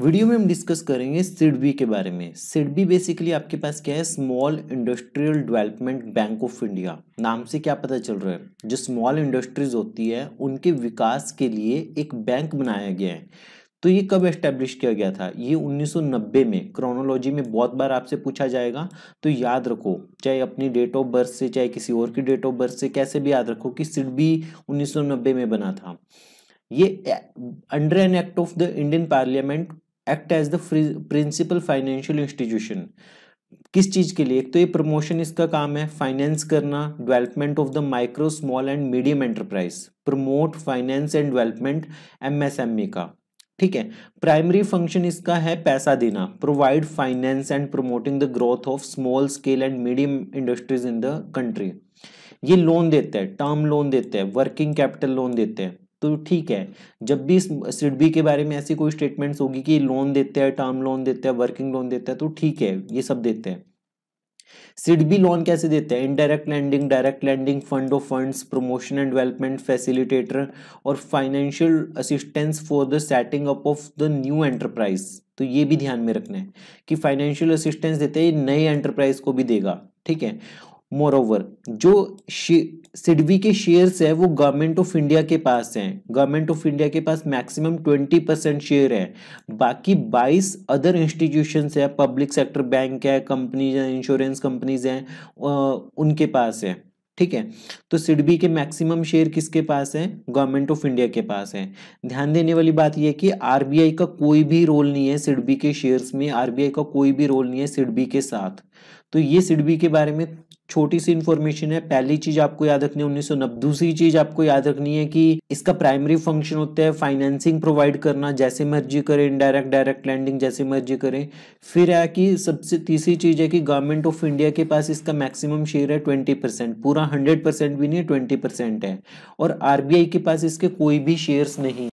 video में हम discuss करेंगे सिडबी के बारे में सिडबी बेसिकली आपके पास क्या है small industrial development bank of India नाम से क्या पता चल रहा है जो स्मॉल इंडस्ट्रीज होती है उनके विकास के लिए एक बैंक बनाया गया है तो ये कब एस्टेब्लिश किया गया था ये 1990 में क्रोनोलॉजी में बहुत बार आपसे पूछा जाएगा तो याद रखो चाहे अपनी डेट ऑफ बर्थ से चाहे किसी और की डेट ऑफ बर्थ से कैसे भी याद रखो कि सिडबी 1990 में बना था ये under an act of the Indian parliament act as the principal financial institution किस चीज़ के लिए एक तो ये प्रमोशन इसका काम है फाइनेंस करना development of the micro small and medium enterprise promote finance and development MSME का ठीक है प्राइमरी फंक्शन इसका है पैसा देना provide finance and promoting the growth of small scale and medium industries in the country ये loan देते हैं टर्म लोन देते हैं वर्किंग कैपिटल लोन देते हैं तो ठीक है जब भी सिडबी के बारे में ऐसी कोई स्टेटमेंट्स होगी कि लोन देते हैं टर्म लोन देते हैं वर्किंग लोन देते हैं तो ठीक है ये सब देते हैं सिडबी लोन कैसे देते हैं indirect lending direct lending fund of funds promotion and development facilitator और financial assistance for the setting up of the new enterprise तो ये भी ध्यान में रखना है कि फाइनेंशियल असिस्टेंस देते हैं नए एंटरप्राइज को भी देगा ठीक है मोरोवर जो सिडबी के शेयर्स है वो गवर्नमेंट ऑफ इंडिया के पास हैं गवर्नमेंट ऑफ इंडिया के पास मैक्सिमम ट्वेंटी परसेंट शेयर है बाकी बाईस अदर इंस्टीट्यूशंस है पब्लिक सेक्टर बैंक है कंपनीज हैं इंश्योरेंस कंपनीज हैं उनके पास है ठीक है तो सिडबी के मैक्सिमम शेयर किसके पास है गवर्नमेंट ऑफ इंडिया के पास है ध्यान देने वाली बात यह कि आरबीआई का कोई भी रोल नहीं है सिडबी के शेयर्स में आरबीआई का कोई भी रोल नहीं है सिडबी के साथ तो ये सिडबी के बारे में छोटी सी इन्फॉर्मेशन है पहली चीज आपको याद रखनी है उन्नीस दूसरी चीज आपको याद रखनी है कि इसका प्राइमरी फंक्शन होता है फाइनेंसिंग प्रोवाइड करना जैसे मर्जी करें इनडायरेक्ट डायरेक्ट लैंडिंग जैसे मर्जी करें फिर है कि सबसे तीसरी चीज है कि गवर्नमेंट ऑफ इंडिया के पास इसका मैक्सिमम शेयर है ट्वेंटी परसेंट पूरा हंड्रेड परसेंट भी नहीं है ट्वेंटी परसेंट है और आरबीआई के पास इसके कोई भी शेयर्स नहीं